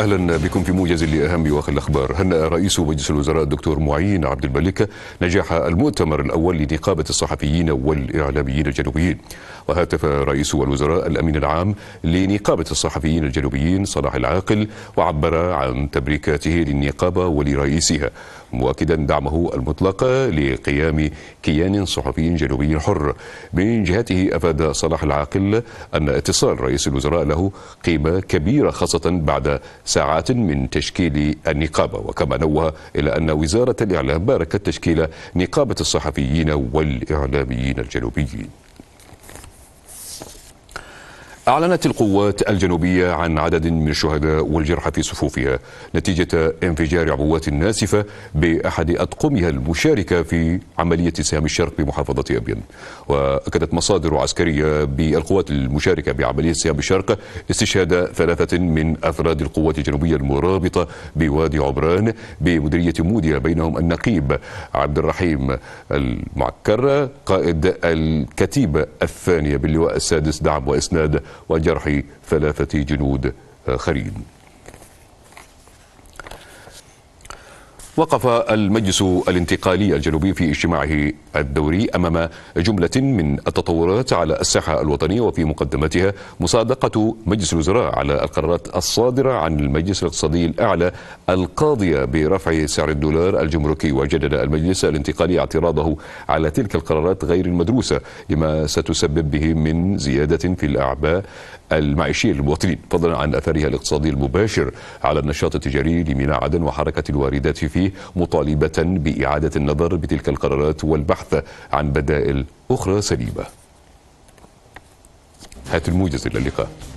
اهلا بكم في موجز لاهم واخر الاخبار هنأ رئيس مجلس الوزراء الدكتور معين عبد الملك نجاح المؤتمر الاول لنقابه الصحفيين والاعلاميين الجنوبيين وهاتف رئيس الوزراء الامين العام لنقابه الصحفيين الجنوبيين صلاح العاقل وعبر عن تبريكاته للنقابه ولرئيسها مؤكدا دعمه المطلق لقيام كيان صحفي جنوبي حر من جهته أفاد صلاح العاقل أن اتصال رئيس الوزراء له قيمة كبيرة خاصة بعد ساعات من تشكيل النقابة وكما نوه إلى أن وزارة الإعلام باركت تشكيل نقابة الصحفيين والإعلاميين الجنوبيين أعلنت القوات الجنوبية عن عدد من الشهداء والجرحى في صفوفها نتيجة انفجار عبوات ناسفة بأحد أطقمها المشاركة في عملية سهام الشرق بمحافظة أبين وأكدت مصادر عسكرية بالقوات المشاركة بعملية سهام الشرق استشهاد ثلاثة من أفراد القوات الجنوبية المرابطة بوادي عبران بمديرية موديا بينهم النقيب عبد الرحيم المعكر قائد الكتيبة الثانية باللواء السادس دعم وإسناد وجرح ثلاثة جنود آخرين وقف المجلس الانتقالي الجنوبي في اجتماعه الدوري أمام جملة من التطورات على الساحة الوطنية وفي مقدمتها مصادقة مجلس الوزراء على القرارات الصادرة عن المجلس الاقتصادي الأعلى القاضية برفع سعر الدولار الجمركي وجدد المجلس الانتقالي اعتراضه على تلك القرارات غير المدروسة لما ستسبب به من زيادة في الأعباء المعيشية للمواطنين فضلا عن أثرها الاقتصادي المباشر على النشاط التجاري لميناء عدن وحركة الواردات فيه مطالبة بإعادة النظر بتلك القرارات والبحث عن بدائل أخرى سليمة هات الموجز إلى اللقاء